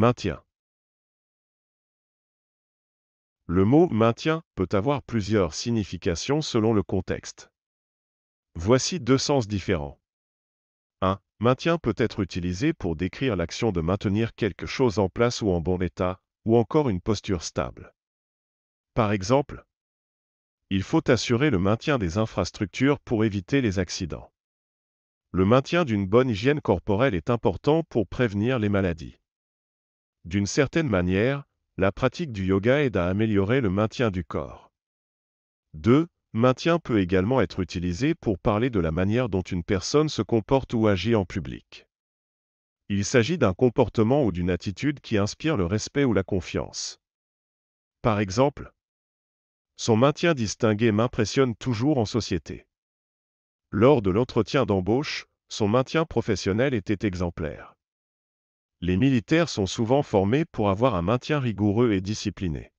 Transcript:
Maintien. Le mot maintien peut avoir plusieurs significations selon le contexte. Voici deux sens différents. 1. Maintien peut être utilisé pour décrire l'action de maintenir quelque chose en place ou en bon état, ou encore une posture stable. Par exemple, il faut assurer le maintien des infrastructures pour éviter les accidents. Le maintien d'une bonne hygiène corporelle est important pour prévenir les maladies. D'une certaine manière, la pratique du yoga aide à améliorer le maintien du corps. 2. Maintien peut également être utilisé pour parler de la manière dont une personne se comporte ou agit en public. Il s'agit d'un comportement ou d'une attitude qui inspire le respect ou la confiance. Par exemple, son maintien distingué m'impressionne toujours en société. Lors de l'entretien d'embauche, son maintien professionnel était exemplaire. Les militaires sont souvent formés pour avoir un maintien rigoureux et discipliné.